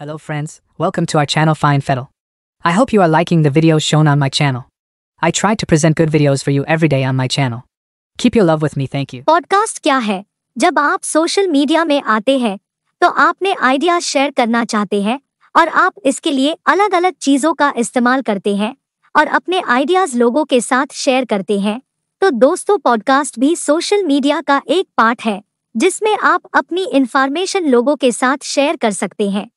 Hello friends, welcome to our channel Fine Fettle. I hope you are liking the videos shown on my channel. I try to present good videos for you every day on my channel. Keep your love with me, thank you. Podcast kya hai? Jab aap social media mein aate hain, to aapne ideas share karna chahte hain aur aap iske liye alag-alag cheezon ka istemal karte hain aur apne ideas logo ke साथ share karte hain, to dosto podcast bhi social media ka ek part hai jisme aap apni information logo ke साथ share kar sakte hain.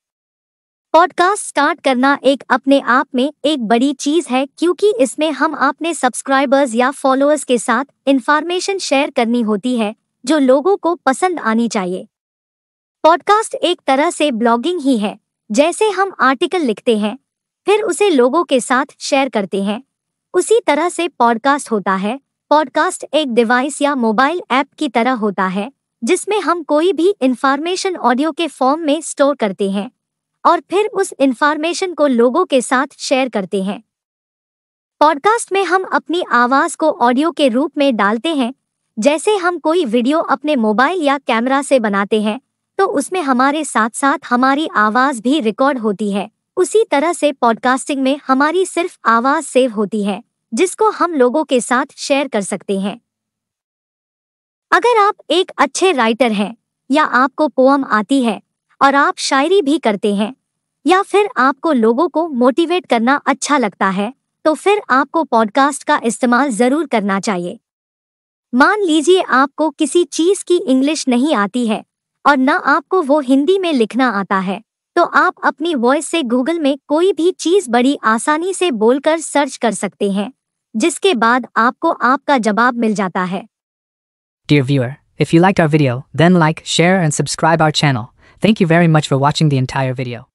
Podcast start करना एक अपने आप में एक बड़ी चीज है क्योंकि इसमें हम अपने सब्सक्राइबर्स या फॉलोअर्स के साथ इन्फॉर्मेशन शेयर करनी होती है जो लोगों को पसंद आनी चाहिए पॉडकास्ट एक तरह से ब्लॉगिंग ही है जैसे हम आर्टिकल लिखते हैं फिर उसे लोगों के साथ शेयर करते हैं उसी तरह से पॉडकास्ट होता है पॉडकास्ट एक डिवाइस या मोबाइल ऐप की तरह होता है जिसमें हम कोई भी इन्फॉर्मेशन ऑडियो के फॉर्म में स्टोर करते हैं और फिर उस इंफॉर्मेशन को लोगों के साथ शेयर करते हैं पॉडकास्ट में हम अपनी आवाज को ऑडियो के रूप में डालते हैं जैसे हम कोई वीडियो अपने मोबाइल या कैमरा से बनाते हैं तो उसमें हमारे साथ साथ हमारी आवाज भी रिकॉर्ड होती है उसी तरह से पॉडकास्टिंग में हमारी सिर्फ आवाज सेव होती है जिसको हम लोगों के साथ शेयर कर सकते हैं अगर आप एक अच्छे राइटर हैं या आपको पोअम आती है और आप शायरी भी करते हैं या फिर आपको लोगों को मोटिवेट करना अच्छा लगता है तो फिर आपको पॉडकास्ट का इस्तेमाल जरूर करना चाहिए मान लीजिए आपको किसी चीज की इंग्लिश नहीं आती है और न आपको वो हिंदी में लिखना आता है तो आप अपनी वॉइस से गूगल में कोई भी चीज बड़ी आसानी से बोलकर सर्च कर सकते हैं जिसके बाद आपको आपका जवाब मिल जाता है Dear viewer, if you liked our video, then like, share and subscribe our channel. Thank you very much for watching the entire video.